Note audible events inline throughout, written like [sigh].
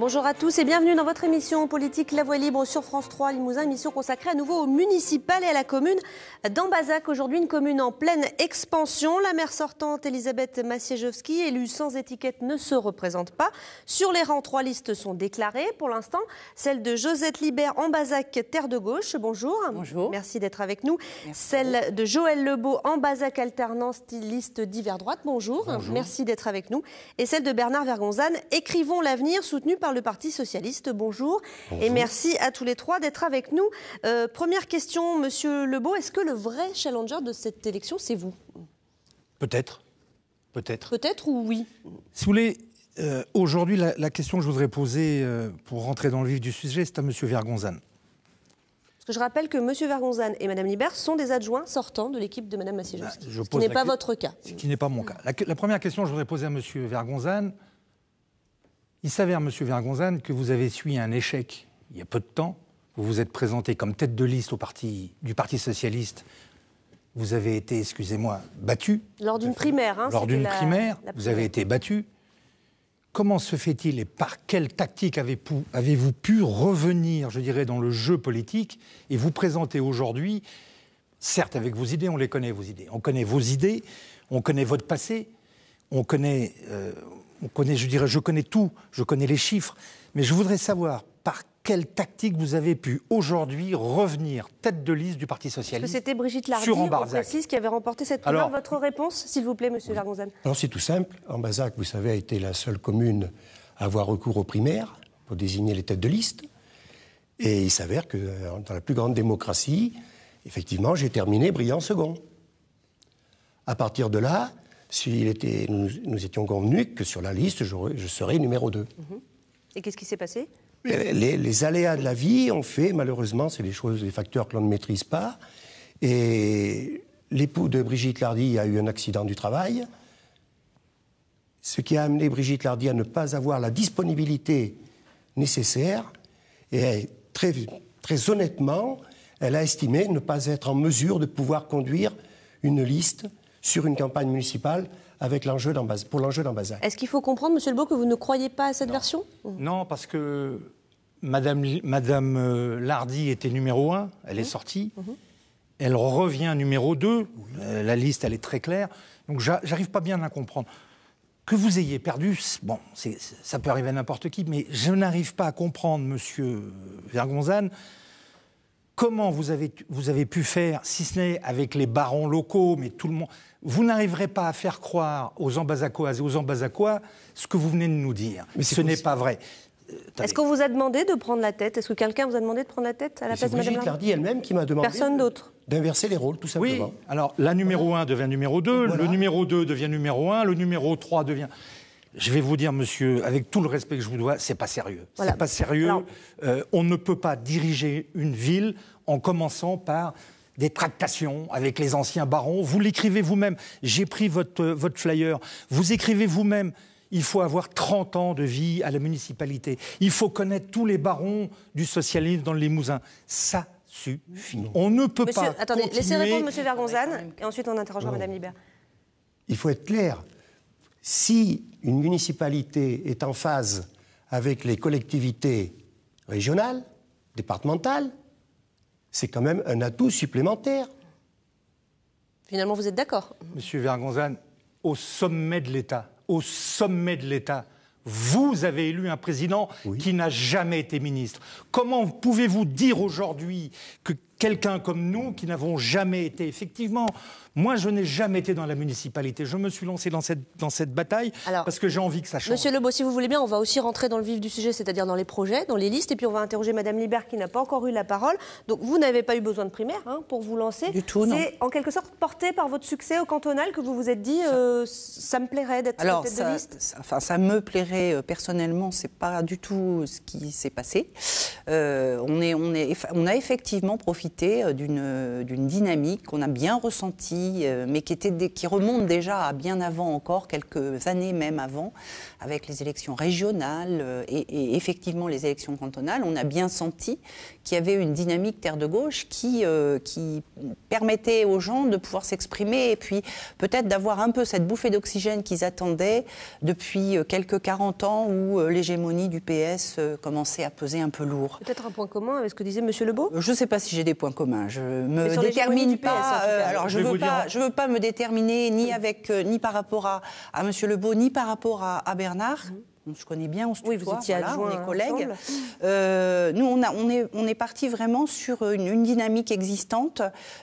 Bonjour à tous et bienvenue dans votre émission politique La Voix Libre sur France 3 Limousin, émission consacrée à nouveau au municipal et à la commune d'Ambazac. Aujourd'hui, une commune en pleine expansion. La maire sortante, Elisabeth Massiejewski, élue sans étiquette, ne se représente pas. Sur les rangs, trois listes sont déclarées. Pour l'instant, celle de Josette Libert, Ambazac, Terre de Gauche. Bonjour. Bonjour. Merci d'être avec nous. Celle de Joël Lebeau, Ambazac Alternance, liste d'hiver droite. Bonjour. Merci d'être avec nous. Et celle de Bernard Vergonzane, Écrivons l'avenir, soutenu par le Parti socialiste. Bonjour, et merci à tous les trois d'être avec nous. Euh, première question, Monsieur Lebeau, est-ce que le vrai challenger de cette élection, c'est vous Peut-être. Peut-être. Peut-être ou oui Si vous voulez, euh, aujourd'hui, la, question que je voudrais poser euh, pour rentrer dans le vif du sujet, c'est à M. Vergonzan. Parce que je rappelle que M. Vergonzan et Mme Libert sont des adjoints sortants de l'équipe de Mme massé bah, ce qui n'est pas votre cas. Ce qui n'est pas mon cas. La, première question que je voudrais poser à M. Vergonzan, il s'avère, Monsieur Vergonzane, que vous avez suivi un échec il y a peu de temps. Vous vous êtes présenté comme tête de liste au parti, du Parti socialiste. Vous avez été, excusez-moi, battu. Lors d'une primaire. Hein, Lors d'une primaire, vous avez été battu. Comment se fait-il et par quelle tactique avez-vous pu revenir, je dirais, dans le jeu politique et vous présenter aujourd'hui, certes avec vos idées, on les connaît, vos idées, on connaît vos idées, on connaît votre passé, on connaît, euh, je connais tout, je connais les chiffres, mais je voudrais savoir par quelle tactique vous avez pu aujourd'hui revenir tête de liste du Parti socialiste Parce que c'était Brigitte Lardy, qui avait remporté cette première. Votre réponse, s'il vous plaît, Monsieur oui. Alors c'est tout simple. En Ambazac, vous savez, a été la seule commune à avoir recours aux primaires pour désigner les têtes de liste. Et il s'avère que euh, dans la plus grande démocratie, effectivement, j'ai terminé brillant second. À partir de là, s'il était, nous, étions convenus que sur la liste, je, serais numéro 2. Mm-hmm. Et qu'est-ce qui s'est passé les, aléas de la vie ont fait, malheureusement, c'est des choses, des facteurs que l'on ne maîtrise pas. Et l'époux de Brigitte Lardy a eu un accident du travail, ce qui a amené Brigitte Lardy à ne pas avoir la disponibilité nécessaire. Et très honnêtement, elle a estimé ne pas être en mesure de pouvoir conduire une liste sur une campagne municipale avec l'enjeu pour l'enjeu d'Ambassade. Est-ce qu'il faut comprendre, Monsieur Lebeau, que vous ne croyez pas à cette version Non, parce que Madame, Madame euh, Lardy était numéro 1, elle est mmh. sortie. Mmh. Elle revient numéro 2. Euh, la liste, elle est très claire. Donc, j'arrive pas bien à la comprendre. Que vous ayez perdu, bon, ça peut arriver à n'importe qui, mais je n'arrive pas à comprendre, monsieur Vergonzane, comment vous avez, vous pu faire, si ce n'est avec les barons locaux, mais tout le monde, vous n'arriverez pas à faire croire aux Ambazacoas et aux Ambazacois ce que vous venez de nous dire. Mais ce n'est pas vrai. Euh, est-ce qu'on vous a demandé de prendre la tête Est-ce que quelqu'un vous a demandé de prendre la tête à la place de Brigitte Lardy elle-même qui m'a demandé. Personne d'autre. D'inverser les rôles, tout simplement. Oui. Alors, la numéro 1 devient numéro 2, le numéro 2 devient numéro 1, le numéro 3 devient je vais vous dire, monsieur, avec tout le respect que je vous dois, c'est pas sérieux. C'est pas sérieux. Euh, on ne peut pas diriger une ville en commençant par des tractations avec les anciens barons. Vous l'écrivez vous-même. J'ai pris votre, euh, flyer. Vous écrivez vous-même. Il faut avoir 30 ans de vie à la municipalité. Il faut connaître tous les barons du socialisme dans le Limousin. Ça suffit. On ne peut pas. Attendez, laissez répondre Monsieur Vergonzane et ensuite on interrogera Madame Libert. Il faut être clair. Si une municipalité est en phase avec les collectivités régionales, départementales, c'est quand même un atout supplémentaire. Finalement, vous êtes d'accord Monsieur Vergonzane, au sommet de l'État, au sommet de l'État, vous avez élu un président qui n'a jamais été ministre. Comment pouvez-vous dire aujourd'hui que quelqu'un comme nous qui n'avons jamais été. Effectivement, moi, je n'ai jamais été dans la municipalité. Je me suis lancé dans cette, dans cette bataille parce que j'ai envie que ça change. Monsieur Lebeau, si vous voulez bien, on va aussi rentrer dans le vif du sujet, c'est-à-dire dans les projets, dans les listes, et puis on va interroger Madame Libert qui n'a pas encore eu la parole. Donc, vous n'avez pas eu besoin de primaire hein, pour vous lancer. Du tout, non. C'est en quelque sorte porté par votre succès au cantonal que vous vous êtes dit, euh, ça, me plairait d'être tête de liste. Ça, enfin, ça me plairait euh, personnellement. C'est pas du tout ce qui s'est passé. Euh, on, est, on, est, on a effectivement profité euh, euh, d'une dynamique qu'on a bien ressentie, euh, mais qui remonte déjà à bien avant encore, quelques années même avant, avec les élections régionales euh, et, effectivement les élections cantonales, on a bien senti qu'il y avait une dynamique terre de gauche qui, euh, qui permettait aux gens de pouvoir s'exprimer et puis peut-être d'avoir un peu cette bouffée d'oxygène qu'ils attendaient depuis euh, quelques 40 ans où l'hégémonie du PS commençait à peser un peu lourd. Peut-être un point commun avec ce que disait M. Lebeau Je ne sais pas si j'ai des points communs. Je me détermine pas. alors je ne veux, pas me déterminer ni, avec, ni par rapport à, à M. Lebeau, ni par rapport à, à Bernard. Mhm. On se connaît bien, on se tutoie, on collègues. Euh, nous, on, est, on parti vraiment sur une, dynamique existante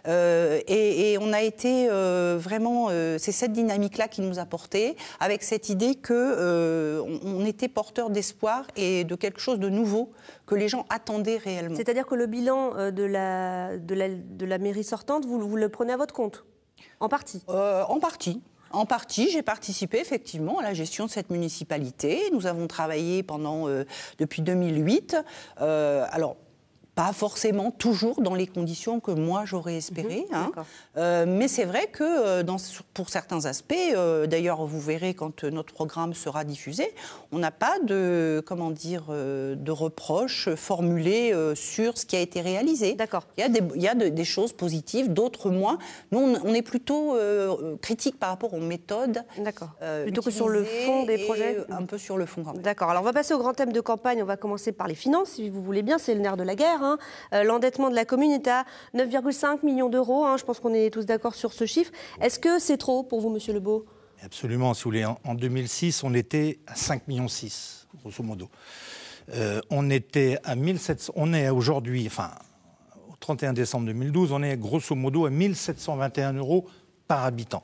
euh, et, on a été euh, vraiment. c'est cette dynamique-là qui nous a portés, avec cette idée que on, était porteur d'espoir et de quelque chose de nouveau que les gens attendaient réellement. C'est-à-dire que le bilan de la, mairie sortante, vous, le prenez à votre compte en partie En partie. En partie, j'ai participé effectivement à la gestion de cette municipalité. Nous avons travaillé pendant euh, depuis 2008. Euh, alors pas forcément toujours dans les conditions que moi j'aurais espéré. Mhm, hein. euh, mais c'est vrai que euh, dans, pour certains aspects, euh, d'ailleurs vous verrez quand notre programme sera diffusé, on n'a pas de comment dire de reproches formulés sur ce qui a été réalisé. D'accord. Il y a des, choses positives, d'autres moins. Nous on, est plutôt critique par rapport aux méthodes. D'accord. plutôt que sur le fond des projets. Un peu sur le fond. D'accord. Alors on va passer au grand thème de campagne. On va commencer par les finances, si vous voulez bien. C'est le nerf de la guerre. Hein. Hein. Euh, l'endettement de la commune est à 9,5 millions d'euros. Hein. Je pense qu'on est tous d'accord sur ce chiffre. Est-ce que c'est trop pour vous, Monsieur Lebeau Absolument. Si vous voulez, en 2006, on était à 5,6 millions, grosso modo. Euh, on était à 1700, on est aujourd'hui, enfin, au 31 décembre 2012, on est grosso modo à 1721 euros par habitant.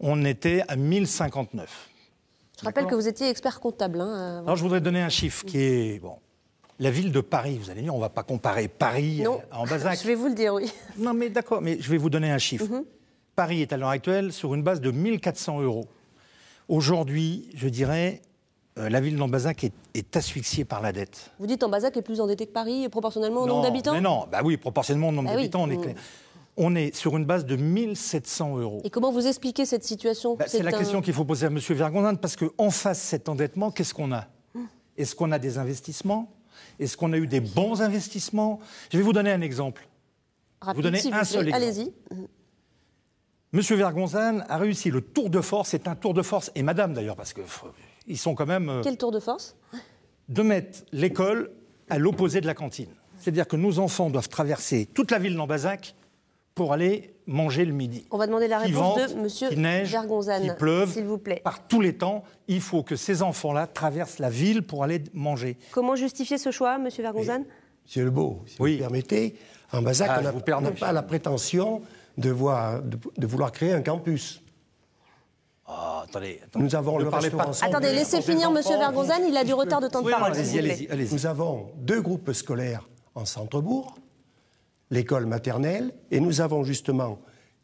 On était à 1059. Je rappelle que vous étiez expert comptable. Hein, euh, Alors je voudrais donner un chiffre qui est bon, la ville de Paris. Vous allez dire, on ne va pas comparer Paris à Ambazac. Bazac. [laughs] Je vais vous le dire, oui. Non, mais d'accord, mais je vais vous donner un chiffre. Mhm. Paris est à l'heure actuelle sur une base de 1400 euros. Aujourd'hui, je dirais, euh, la ville d'Ambazac est, est, asphyxiée par la dette. Vous dites Ambazac est plus endettée que Paris, proportionnellement au nombre d'habitants mais Non, bah oui, proportionnellement au nombre ah d'habitants, on est mm. On est sur une base de 1700 euros. Et comment vous expliquez cette situation bah, C'est la question qu'il faut poser à M. Vergondin, parce qu'en face cet endettement, qu'est-ce qu'on a mm. Est-ce qu'on a des investissements est-ce qu'on a eu des bons investissements Je vais vous donner un exemple. vous un seul Allez-y. Monsieur Vergonzane a réussi le tour de force, c'est un tour de force, et madame d'ailleurs, parce que ils sont quand même. Euh, Quel tour de force De mettre l'école à l'opposé de la cantine. C'est-à-dire que nos enfants doivent traverser toute la ville d'Ambazac pour aller manger le midi. On va demander la réponse de Monsieur qui neige, pleuve, s'il vous plaît. Par tous les temps, il faut que ces enfants-là traversent la ville pour aller manger. Comment justifier ce choix, Monsieur Vergonzane M. Lebeau, si oui. vous permettez. En Bazac, ah, on n'a pas la prétention de, vouloir créer un campus. Ah, attendez, nous avons le Attendez, laissez finir Monsieur Vergonzane, il a du retard de temps de parole. Allez-y, allez-y. nous avons deux groupes scolaires en centre-bourg, l'école maternelle et nous avons justement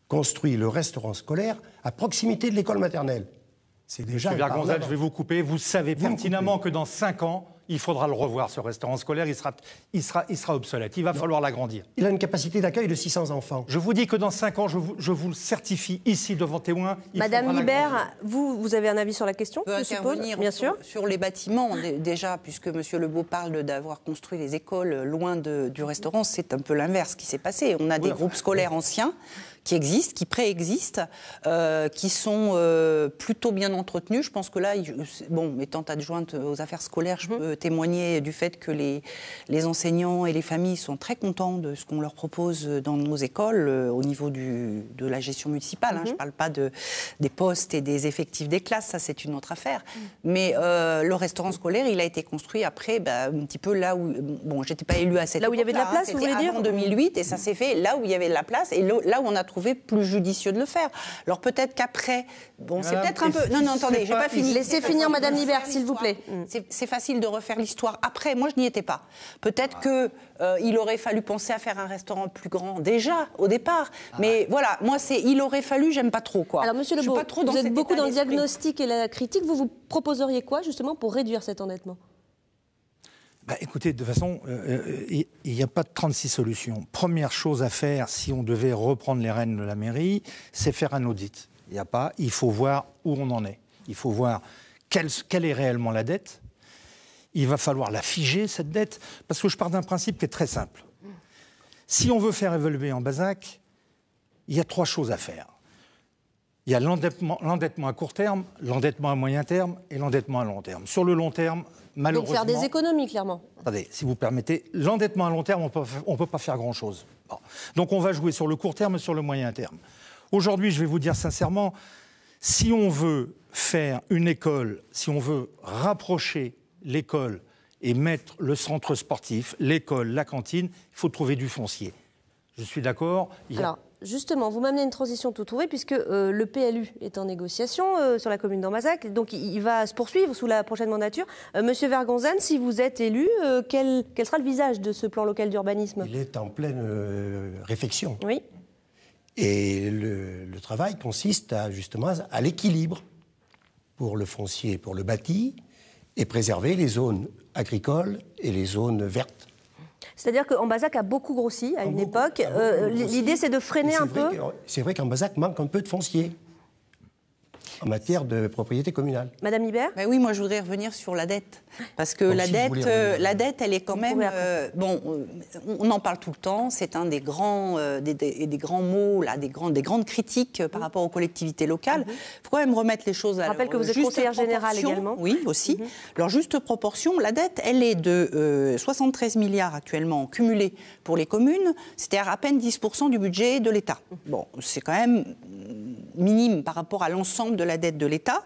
construit le restaurant scolaire à proximité de l'école maternelle. C'est déjà. je vais vous couper. Vous savez pertinemment que dans cinq ans, il faudra le revoir, ce restaurant scolaire. Il sera, il sera, il sera obsolète. Il va falloir l'agrandir. Il a une capacité d'accueil de 600 enfants. Je vous dis que dans 5 ans, je vous, le certifie ici devant témoin. Madame Libert, vous, vous avez un avis sur la question je bien sur, sûr. Sur les bâtiments, déjà, puisque M. Lebeau parle d'avoir construit les écoles loin du restaurant, c'est un peu l'inverse qui s'est passé. On a des groupes scolaires anciens qui existent, qui préexistent, euh, qui sont euh, plutôt bien entretenus. Je pense que là, bon, étant adjointe aux affaires scolaires, je mhm. peux témoigner du fait que les, enseignants et les familles sont très contents de ce qu'on leur propose dans nos écoles euh, au niveau du, de la gestion municipale. Hein. Je ne mhm. parle pas de, des postes et des effectifs des classes, ça c'est une autre affaire. Mhm. Mais le restaurant scolaire, il a été construit après, bah, un petit peu là où, bon, j'étais pas élue à cette là où il y avait de la place, vous voulez dire en 2008 et ça s'est fait là où il y avait de la place et là où on a trouvé plus judicieux de le faire. Alors peut-être qu'après, bon, c'est peut-être un peu. Non, non, attendez, j'ai pas fini. Laissez finir Madame Libert, s'il vous plaît. Mm. C'est facile de refaire l'histoire après. Moi, je n'y étais pas. Peut-être ah. que euh, il aurait fallu penser à faire un restaurant plus grand déjà au départ. Ah. Mais voilà, moi, c'est il aurait fallu. J'aime pas trop quoi. Alors Monsieur Lebeau, vous êtes beaucoup dans le diagnostic et la critique. Vous vous proposeriez quoi justement pour réduire cet endettement bah, écoutez, de façon, euh, euh, il n'y a pas de 36 solutions. Première chose à faire si on devait reprendre les rênes de la mairie, c'est faire un audit. Il n'y a pas, il faut voir où on en est. Il faut voir quelle, quelle est réellement la dette. Il va falloir la figer, cette dette, parce que je pars d'un principe qui est très simple. Si on veut faire évoluer en Bazac, il y a trois choses à faire. Il y a l'endettement à court terme, l'endettement à moyen terme et l'endettement à long terme. Sur le long terme, malheureusement. Donc faire des économies, clairement. Attendez, si vous permettez, l'endettement à long terme, on ne peut pas faire grand-chose. Donc on va jouer sur le court terme et sur le moyen terme. Aujourd'hui, je vais vous dire sincèrement, si on veut faire une école, si on veut rapprocher l'école et mettre le centre sportif, l'école, la cantine, il faut trouver du foncier. Je suis d'accord justement, vous m'amenez une transition tout trouvée, puisque euh, le PLU est en négociation euh, sur la commune d'Ormazac, donc il, va se poursuivre sous la prochaine mandature. Euh, Monsieur Vergonzane, si vous êtes élu, quel, sera le visage de ce plan local d'urbanisme Il est en pleine réflexion. Oui. Et le, travail consiste à, justement à l'équilibre pour le foncier et pour le bâti, et préserver les zones agricoles et les zones vertes. C'est-à-dire qu'Ambazac a beaucoup grossi à une époque. Euh, l'idée, c'est de freiner un peu. C'est vrai qu'Ambazac manque un peu de foncier en matière de propriété communale. Madame Libert ben Oui, moi je voudrais revenir sur la dette. Parce que la, dette, euh, la dette, elle est quand même. Euh, bon, euh, on en parle tout le temps, c'est un des grands, des, grands mots, là, des, des grandes critiques par rapport aux collectivités locales. Ah Il faut quand même remettre les choses à leur Je rappelle que vous êtes conseillère générale également. Oui, aussi. Mhm. Leur Alors, juste proportion, la dette, elle est de 73 milliards actuellement cumulés pour les communes, c'est-à-dire à peine 10% du budget de l'État. Mhm. Bon, c'est quand même minime par rapport à l'ensemble de la dette de l'État.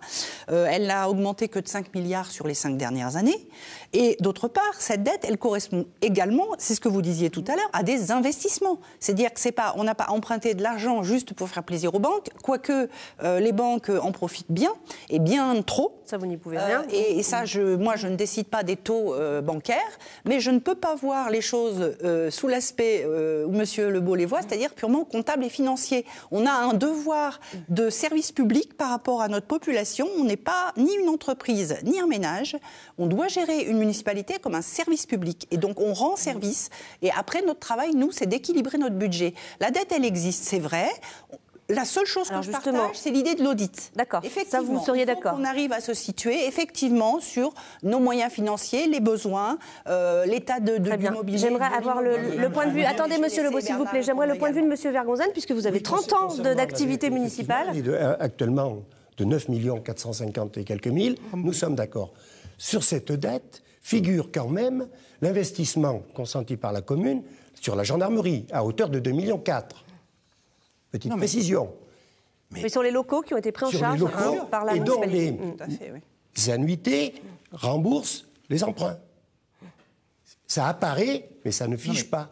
Euh, elle n'a augmenté que de 5 milliards sur les 5 dernières années. Et d'autre part, cette dette, elle correspond également, c'est ce que vous disiez tout à l'heure, à des investissements. C'est-à-dire que c'est pas, on n'a pas emprunté de l'argent juste pour faire plaisir aux banques, quoique euh, les banques en profitent bien, et bien trop. Ça, vous n'y pouvez rien. Euh, et, ça, je, moi, je ne décide pas des taux bancaires, mais je ne peux pas voir les choses sous l'aspect où M. Lebeau les voit, c'est-à-dire purement comptable et financier. On a un devoir de service public par rapport à notre population. On n'est pas ni une entreprise, ni un ménage. On doit gérer une municipalité comme un service public. Et donc, on rend service. Et après, notre travail, nous, c'est d'équilibrer notre budget. La dette, elle existe, c'est vrai la seule chose que je partage, c'est l'idée de l'audit. D'accord. Ça, vous seriez d'accord. On arrive à se situer effectivement sur nos moyens financiers, les besoins, euh, l'état de, de l'immobilier. J'aimerais avoir le, point de vue. Attendez, Monsieur Lebeau, s'il vous plaît. J'aimerais le point de vue de Monsieur Vergonzane puisque vous avez 30 ans d'activité municipale. actuellement, de 9 450 et quelques mille, nous sommes d'accord. Sur cette dette figure quand même l'investissement consenti par la commune sur la gendarmerie à hauteur de 2 millions 4. Petite précision. Mais, sur les locaux qui ont été pris en charge hein, par la et les, annuités remboursent les emprunts. Ça apparaît, mais ça ne fiche pas.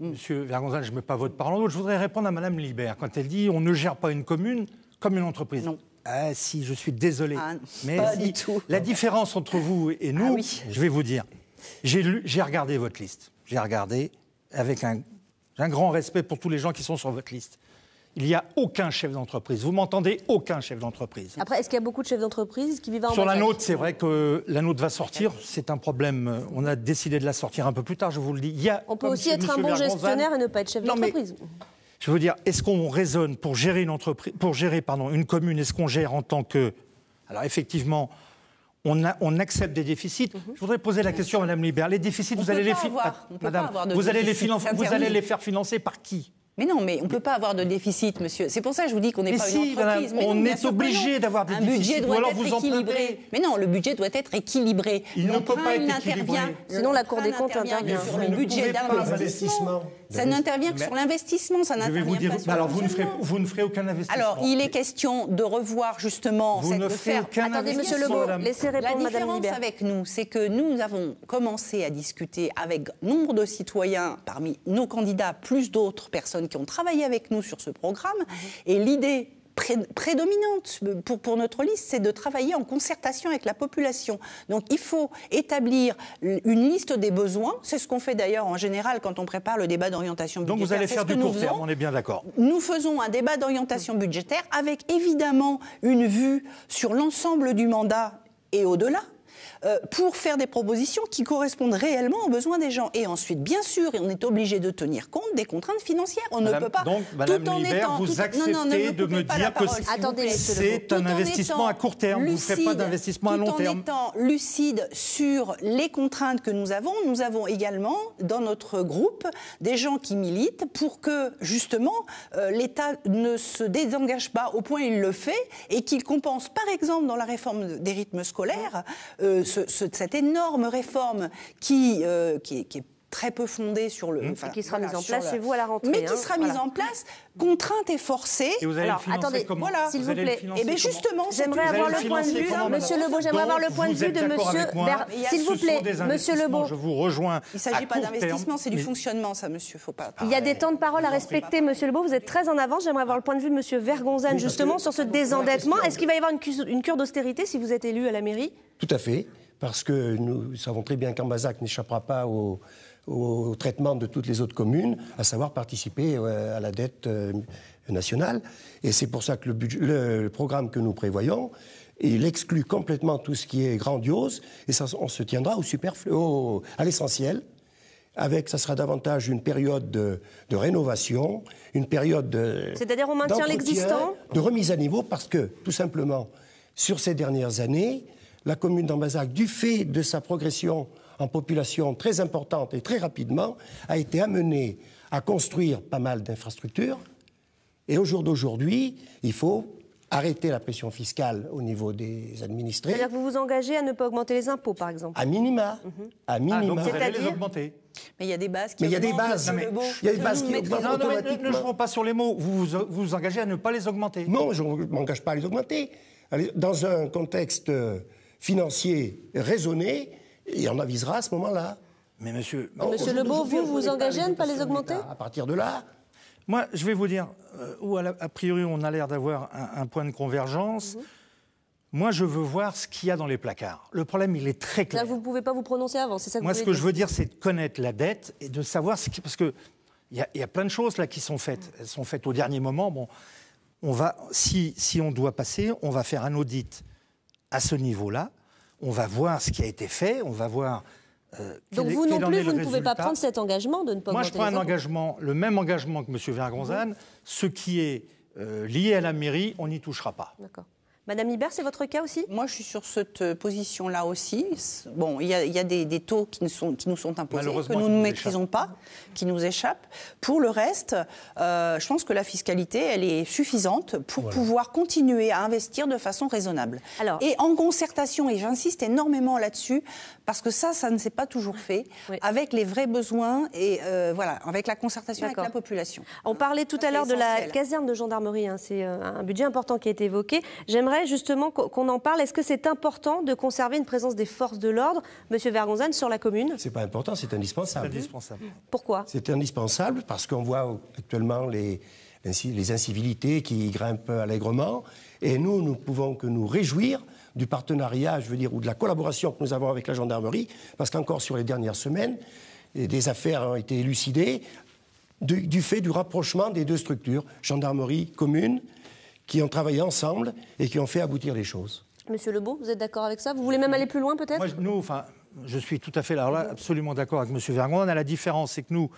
Monsieur Vergonzal, je ne mets pas votre parole en Je voudrais répondre à Madame Libert quand elle dit on ne gère pas une commune comme une entreprise. Non. Ah si, je suis désolé. Ah, pas du tout. La différence entre vous et nous, ah je vais vous dire. J'ai regardé votre liste. J'ai regardé avec un, un grand respect pour tous les gens qui sont sur votre liste. Il n'y a aucun chef d'entreprise. Vous m'entendez Aucun chef d'entreprise. Après, est-ce qu'il y a beaucoup de chefs d'entreprise qui vivent en Sur la nôtre, c'est vrai que la nôtre va sortir. C'est un problème. Euh, on a décidé de la sortir un peu plus tard, je vous le dis. On peut aussi être un bon gestionnaire et ne pas être chef d'entreprise. Je veux dire, est-ce qu'on raisonne pour gérer une entreprise, pour gérer pardon, une commune, est-ce qu'on gère en tant que Alors effectivement, on, accepte des déficits. Mhm. Je voudrais poser la question, Madame Libert. Les déficits, vous allez les, vous allez les faire financer par qui mais non, mais on ne peut pas avoir de déficit, monsieur. C'est pour ça que je vous dis qu'on n'est pas une entreprise. on est obligé d'avoir des un Budget doit être vous équilibré. Mais non, le budget doit être équilibré. Il ne peut pas être équilibré. Sinon, la Cour des comptes intervient sur le budget d'investissement. Ça n'intervient que sur l'investissement, ça n'intervient pas Alors, vous ne, ferez, vous ne ferez aucun investissement. Alors, il est question de revoir justement vous cette ne aucun Attendez, monsieur Legault, laissez répondre La différence avec nous, c'est que nous avons commencé à discuter avec nombre de citoyens, parmi nos candidats, plus d'autres personnes qui ont travaillé avec nous sur ce programme. Mhm. Et l'idée prédominante pour, pour, notre liste, c'est de travailler en concertation avec la population. Donc il faut établir une liste des besoins. C'est ce qu'on fait d'ailleurs en général quand on prépare le débat d'orientation budgétaire. Donc vous allez faire du court terme, on est bien d'accord. Nous faisons un débat d'orientation budgétaire avec évidemment une vue sur l'ensemble du mandat et au-delà euh, pour faire des propositions qui correspondent réellement aux besoins des gens. Et ensuite, bien sûr, on est obligé de tenir compte des contraintes financières. On ne peut pas donc, tout en étant vous acceptez non, non, de me dire que c'est un investissement à court terme. Lucide, vous ne ferez pas d'investissement à long terme. Tout en étant lucide sur les contraintes que nous avons, nous avons également dans notre groupe des gens qui militent pour que justement euh, l'État ne se désengage pas au point où il le fait et qu'il compense par exemple dans la réforme des rythmes scolaires euh, cette énorme réforme qui euh, est très peu fondée sur le. Mmh. qui sera en place vous à la rentrée. Mais hein, qui sera mise en place, contrainte et forcée. Alors, attendez, voilà. s'il vous, plaît. Et eh bien justement, j'aimerais avoir le point de vue, Monsieur Lebeau, j'aimerais avoir le point de vue de Monsieur S'il vous plaît, Monsieur Lebeau. Je vous rejoins. Il ne s'agit pas d'investissement, c'est du fonctionnement, ça, Monsieur. Faut ah Il y a des temps de parole à respecter, Monsieur Lebeau. Vous êtes très en avance. J'aimerais avoir le point de vue de Monsieur Vergonzane justement sur ce désendettement. Est-ce qu'il va y avoir une cure d'austérité si vous êtes élu à la mairie Tout à fait parce que nous savons très bien qu'Ambazac n'échappera pas au, au traitement de toutes les autres communes, à savoir participer euh, à la dette euh, nationale. Et c'est pour ça que le, programme que nous prévoyons, il exclut complètement tout ce qui est grandiose, et ça, on se tiendra au superflu, à l'essentiel. Avec, ça sera davantage une période de, de rénovation, une période de. C'est-à-dire on maintient l'existant De remise à niveau, parce que, tout simplement, sur ces dernières années, la commune d'Ambazac, du fait de sa progression en population très importante et très rapidement, a été amené à construire pas mal d'infrastructures. Et au jour d'aujourd'hui, il faut arrêter la pression fiscale au niveau des administrés. C'est-à-dire que vous vous engagez à ne pas augmenter les impôts, par exemple À minima. Mhm. À ah, minima. donc vous allez les augmenter mais il y a des bases qui Il y a des bases. Mais... Il y a des bases qui non, ne, jouons pas sur les mots. Vous vous, vous engagez à ne pas les augmenter. Non, je ne m'engage pas à les augmenter. Dans un contexte euh, financier raisonné, et on avisera à ce moment-là. Mais monsieur. Oh, monsieur Lebeau, vous vous engagez à ne pas les augmenter À partir de là. Moi, je vais vous dire, euh, où a priori on a l'air d'avoir un, point de convergence. Mhm. Moi, je veux voir ce qu'il y a dans les placards. Le problème, il est très clair. Là, vous ne pouvez pas vous prononcer avant, c'est ça que Moi, ce que je veux dire, c'est de connaître la dette et de savoir ce qui. Parce qu'il y, a, y a plein de choses là qui sont faites. Elles sont faites au dernier moment. Bon, on va, si on doit passer, on va faire un audit à ce niveau-là on va voir ce qui a été fait, on va voir. Euh, Donc vous non plus, vous ne pouvez pas prendre cet engagement de ne pas. Moi, je prends un engagement, le même engagement que M. Vergonzane, mhm. ce qui est euh, lié à la mairie, on n'y touchera pas. D'accord. Madame Ibert, c'est votre cas aussi Moi, je suis sur cette euh, position-là aussi. Bon, il y a, des, taux qui nous sont, imposés, que nous ne maîtrisons pas, qui nous échappent. Pour le reste, euh, je pense que la fiscalité, elle est suffisante pour pouvoir continuer à investir de façon raisonnable. Alors, et en concertation, et j'insiste énormément là-dessus, parce que ça, ça ne s'est pas toujours fait, avec les vrais besoins et euh, voilà, avec la concertation avec la population. On parlait tout à l'heure de la caserne de gendarmerie, hein. c'est un budget important qui a été évoqué. J'aimerais justement qu'on en parle. Est-ce que c'est important de conserver une présence des forces de l'ordre, Monsieur Vergonzane, sur la commune C'est pas important, c'est indispensable. Pourquoi C'est indispensable parce qu'on voit actuellement les, incivilités qui grimpent allègrement. Et nous, nous pouvons que nous réjouir du partenariat, je veux dire, ou de la collaboration que nous avons avec la gendarmerie, parce qu'encore sur les dernières semaines, des affaires ont été élucidées du fait du rapprochement des deux structures, gendarmerie commune qui ont travaillé ensemble et qui ont fait aboutir les choses. Monsieur Lebeau, vous êtes d'accord avec ça Vous voulez même aller plus loin peut-être Nous, enfin, je suis tout à fait là, là absolument d'accord avec Monsieur Vergon. a la différence, c'est que nous,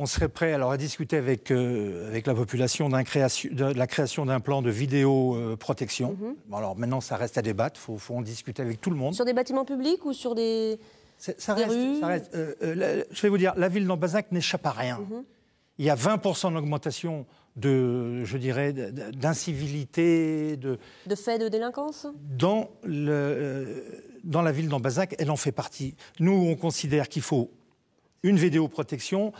on serait prêt alors à discuter avec, euh, avec la population création, de, la création d'un plan de vidéo euh, protection. Mhm. alors maintenant, ça reste à débattre, il faut, faut, en discuter avec tout le monde. Sur des bâtiments publics ou sur des, ça reste, rues ça reste, euh, Je vais vous dire, la ville d'Ambazac n'échappe à rien. Mhm il y a 20% d'augmentation de, je dirais, d'incivilité, de... faits de délinquance euh, dans, la ville d'Ambazac, elle en fait partie. Nous, on considère qu'il faut une vidéoprotection,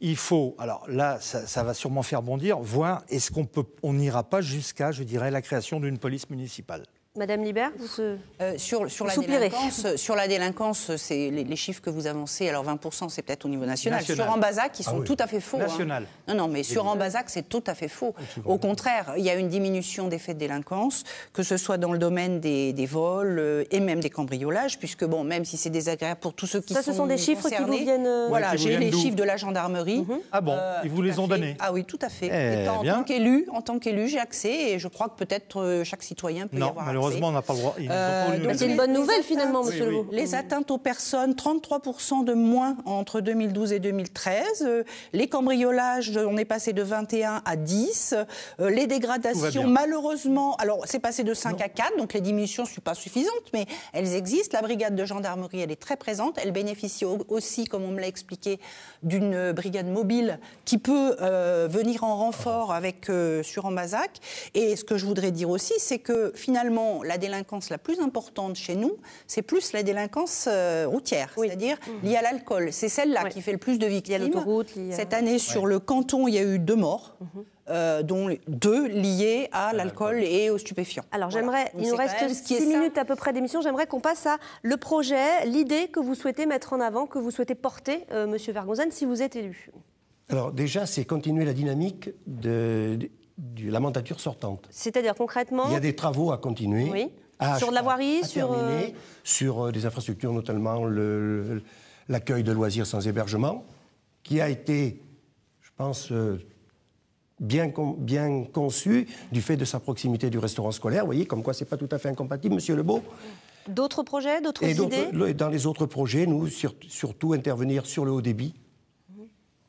il faut, alors là, ça, ça va sûrement faire bondir, voir est-ce qu'on peut, on n'ira pas jusqu'à, je dirais, la création d'une police municipale. Madame Libert, vous euh, sur, la délinquance, euh, sur, la délinquance, c'est les, chiffres que vous avancez, alors 20%, c'est peut-être au niveau national. Sur Ambazac, ils ah sont tout à fait faux. Hein. Non, non, mais sur Ambazac, c'est tout à fait faux. Ah, au contraire, il y a une diminution des faits de délinquance, que ce soit dans le domaine des, vols euh, et même des cambriolages, puisque, bon, même si c'est désagréable pour tous ceux qui sont. Ça, ce sont des chiffres qui vous Voilà, j'ai les chiffres de la gendarmerie. Mhm. Ah bon, ils vous les ont donnés Ah oui, tout à fait. Eh en, tant qu'élu, j'ai accès et je crois que peut-être chaque citoyen peut y avoir Malheureusement, on n'a pas le droit. Euh, c'est une bonne nouvelle finalement, monsieur Les atteintes aux personnes, 33% de moins entre 2012 et 2013. Euh, les cambriolages, on est passé de 21 à 10. Euh, les dégradations, malheureusement, alors c'est passé de 5 à 4, donc les diminutions ne sont pas suffisantes, mais elles existent. La brigade de gendarmerie, elle est très présente. Elle bénéficie aussi, comme on me l'a expliqué, d'une brigade mobile qui peut venir en renfort avec sur Ambazac. Et ce que je voudrais dire aussi, c'est que finalement, la délinquance la plus importante chez nous, c'est plus la délinquance euh, routière, c'est-à-dire mhm. liée à l'alcool. C'est celle-là qui fait le plus de victimes. A... Cette année, sur le canton, il y a eu deux morts. Mhm. Euh, dont deux liés à l'alcool et aux stupéfiants. Alors j'aimerais, il nous reste 6 minutes à peu près d'émission, j'aimerais qu'on passe à le projet, l'idée que vous souhaitez mettre en avant, que vous souhaitez porter, M. Euh, Monsieur Vergonzane, si vous êtes élu. Alors déjà, c'est continuer la dynamique de, de la mandature sortante. C'est-à-dire concrètement Il y a des travaux à continuer. sur de la voirie, sur... Euh, sur euh, des infrastructures, notamment l'accueil de loisirs sans hébergement, qui a été, je pense, euh, bien, bien conçu du fait de sa proximité du restaurant scolaire. Vous voyez, comme quoi ce n'est pas tout à fait incompatible, Monsieur Lebeau. D'autres projets, d'autres idées Dans les autres projets, nous, surtout intervenir sur le haut débit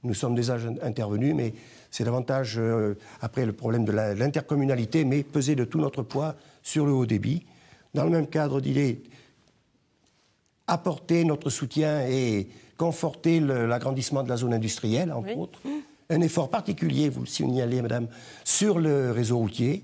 nous sommes déjà intervenus, mais c'est davantage euh, après le problème de l'intercommunalité, mais peser de tout notre poids sur le haut débit. Dans le même cadre d'idée, apporter notre soutien et conforter l'agrandissement de la zone industrielle, entre autres. Un effort particulier, vous le signalez, madame, sur le réseau routier,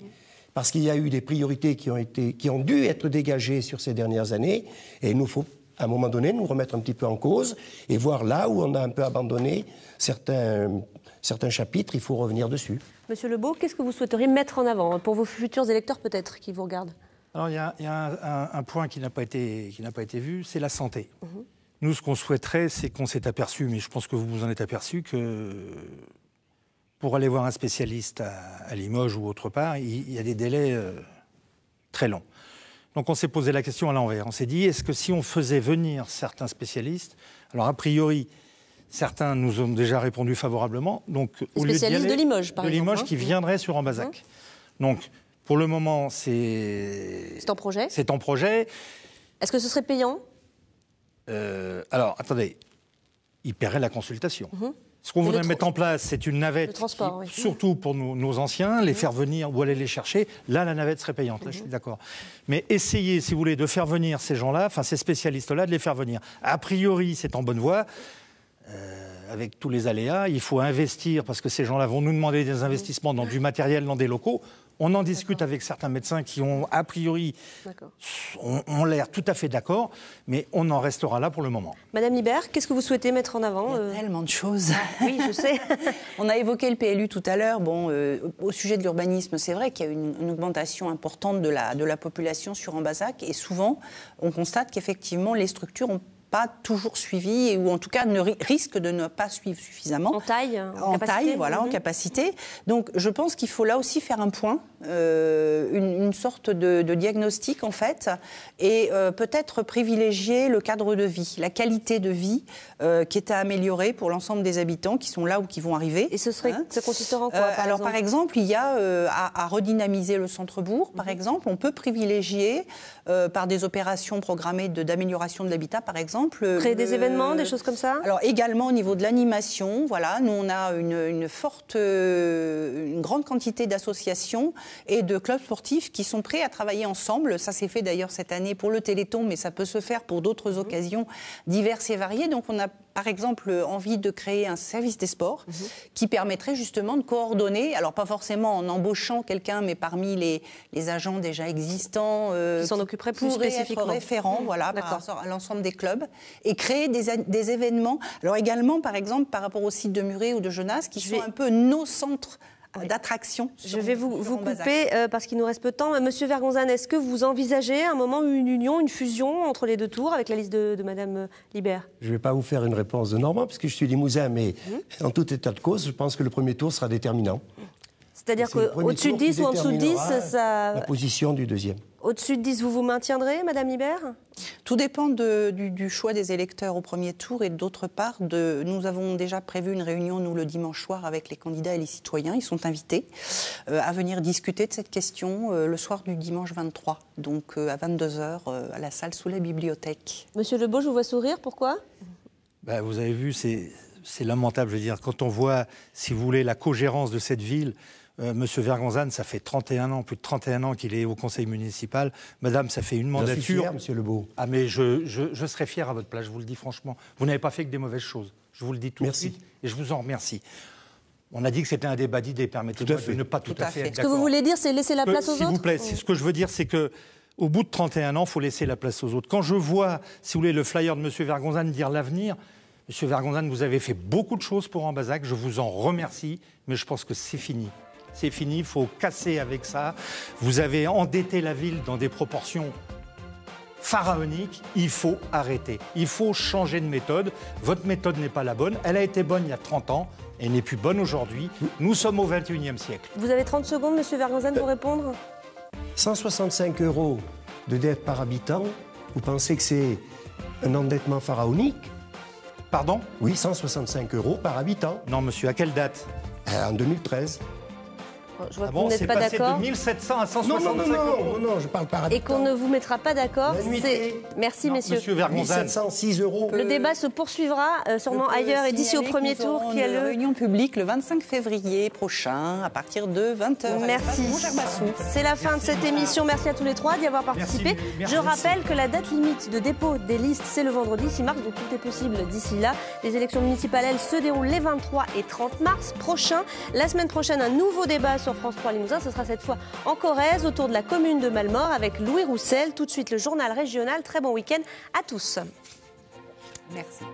parce qu'il y a eu des priorités qui ont, été, qui ont dû être dégagées sur ces dernières années, et il nous faut à un moment donné, nous remettre un petit peu en cause et voir là où on a un peu abandonné certains, certains chapitres, il faut revenir dessus. Monsieur Lebeau, qu'est-ce que vous souhaiteriez mettre en avant pour vos futurs électeurs peut-être qui vous regardent Alors il y a, un, point qui n'a pas été, qui n'a pas été vu, c'est la santé. Mhm. Nous, ce qu'on souhaiterait, c'est qu'on s'est aperçu, mais je pense que vous vous en êtes aperçu, que pour aller voir un spécialiste à, Limoges ou autre part, il, y a des délais euh, très longs. Donc on s'est posé la question à l'envers. On s'est dit, est-ce que si on faisait venir certains spécialistes, alors a priori, certains nous ont déjà répondu favorablement. Donc, au spécialistes de Limoges, par exemple. Limoges hein. qui viendrait sur Ambazac. Mmh. Donc, pour le moment, c'est. C'est en projet C'est en projet. Est-ce que ce serait payant euh, Alors, attendez, il paierait la consultation. Mmh. Ce qu'on voudrait mettre en place, c'est une navette, surtout pour nos, anciens, les mhm. faire venir ou aller les chercher. Là, la navette serait payante, je mhm. suis d'accord. Mais essayez, si vous voulez, de faire venir ces gens-là, enfin ces spécialistes-là, de les faire venir. A priori, c'est en bonne voie. Euh, avec tous les aléas, il faut investir parce que ces gens-là vont nous demander des investissements dans du matériel, dans des locaux. On en discute avec certains médecins qui ont, a priori, on l'air tout à fait d'accord, mais on en restera là pour le moment. Madame Libert, qu'est-ce que vous souhaitez mettre en avant euh Tellement de choses. Ah, oui, je sais. [laughs] on a évoqué le PLU tout à l'heure. Bon, euh, au sujet de l'urbanisme, c'est vrai qu'il y a une, augmentation importante de la, de la population sur Ambazac, et souvent, on constate qu'effectivement, les structures ont toujours suivi ou en tout cas ne risque de ne pas suivre suffisamment. En taille En, capacité, taille, voilà, en mhm. capacité. Donc je pense qu'il faut là aussi faire un point, euh, une, sorte de, diagnostic en fait, et euh, peut-être privilégier le cadre de vie, la qualité de vie euh, qui est à améliorer pour l'ensemble des habitants qui sont là ou qui vont arriver. Et ce serait, hein. ce ça quoi Alors par exemple, il y a à, redynamiser le centre-bourg, par mhm. exemple, on peut privilégier par des opérations programmées d'amélioration de l'habitat, par exemple euh, Créer des événements, des euh, choses comme ça Alors également au niveau de l'animation, voilà, nous on a une, forte, euh, une grande quantité d'associations et de clubs sportifs qui sont prêts à travailler ensemble. Ça s'est fait d'ailleurs cette année pour le Téléthon, mais ça peut se faire pour d'autres occasions diverses et variées. Donc on a par exemple, euh, envie de créer un service des sports mhm. qui permettrait justement de coordonner, alors pas forcément en embauchant quelqu'un, mais parmi les, les agents déjà existants, euh, s'en occuperaient plus spécifiquement, référents, mhm. voilà, par à l'ensemble des clubs, et créer des, événements. Alors également, par exemple, par rapport au site de Muret ou de Jeunesse, qui sont un peu nos centres euh, d'attraction. Je vais vous, couper euh, parce qu'il nous reste peu de temps. Euh, Monsieur Vergonzane, est-ce que vous envisagez un moment une union, une fusion entre les deux tours avec la liste de, Madame Libert Je ne vais pas vous faire une réponse de Normand que je suis limousin, mais hum. en tout état de cause, je pense que le premier tour sera déterminant. C'est-à-dire qu'au-dessus de 10 ou en dessous de 10, ça. La position du deuxième. Au-dessus de 10, vous vous maintiendrez, Madame Hibert ?– Tout dépend du, choix des électeurs au premier tour et d'autre part, nous avons déjà prévu une réunion, nous, le dimanche soir avec les candidats et les citoyens. Ils sont invités euh, à venir discuter de cette question euh, le soir du dimanche 23, donc euh, à 22h à la salle sous la bibliothèque. Monsieur Lebeau, je vous vois sourire, pourquoi ben, Vous avez vu, c'est lamentable, je veux dire, quand on voit, si vous voulez, la cogérance de cette ville euh, Monsieur Vergonzane, ça fait 31 ans, plus de 31 ans qu'il est au conseil municipal. Madame, ça fait une mandature. Je Ah, mais je, serais fier à votre place, je vous le dis franchement. Vous n'avez pas fait que des mauvaises choses. Je vous le dis tout de suite et je vous en remercie. On a dit que c'était un débat d'idées, permettez-moi de ne pas tout, à fait, Ce que vous voulez dire, c'est laisser la euh, place aux autres S'il vous plaît, ce que je veux dire, c'est que au bout de 31 ans, il faut laisser la place aux autres. Quand je vois, si vous voulez, le flyer de M. Vergonzane dire l'avenir, M. Vergonzane, vous avez fait beaucoup de choses pour Ambazac, je vous en remercie, mais je pense que c'est fini c'est fini, il faut casser avec ça. Vous avez endetté la ville dans des proportions pharaoniques, il faut arrêter. Il faut changer de méthode. Votre méthode n'est pas la bonne. Elle a été bonne il y a 30 ans. et n'est plus bonne aujourd'hui. Nous sommes au 21e siècle. Vous avez 30 secondes, Monsieur Vergonzen, pour répondre 165 euros de dette par habitant, vous pensez que c'est un endettement pharaonique Pardon Oui, 165 euros par habitant. Non, monsieur, à quelle date euh, En 2013. Je vois ah que vous n'êtes pas d'accord. de à non, non, non, Et qu'on ne vous mettra pas d'accord. Merci, messieurs. 1706 euros. Le débat se poursuivra euh, sûrement ailleurs et d'ici au premier tour. Qui est le... réunion publique le 25 février prochain à partir de 20h. Merci. C'est la fin de cette émission. Merci à tous les trois d'y avoir participé. Je rappelle que la date limite de dépôt des listes, c'est le vendredi 6 mars, donc tout est possible d'ici là. Les élections municipales, elles, se déroulent les 23 et 30 mars prochains. La semaine prochaine, un nouveau débat sur France 3 Limousin. Ce sera cette fois en Corrèze, autour de la commune de Malmort, avec Louis Roussel. Tout de suite, le journal régional. Très bon week-end à tous. Merci.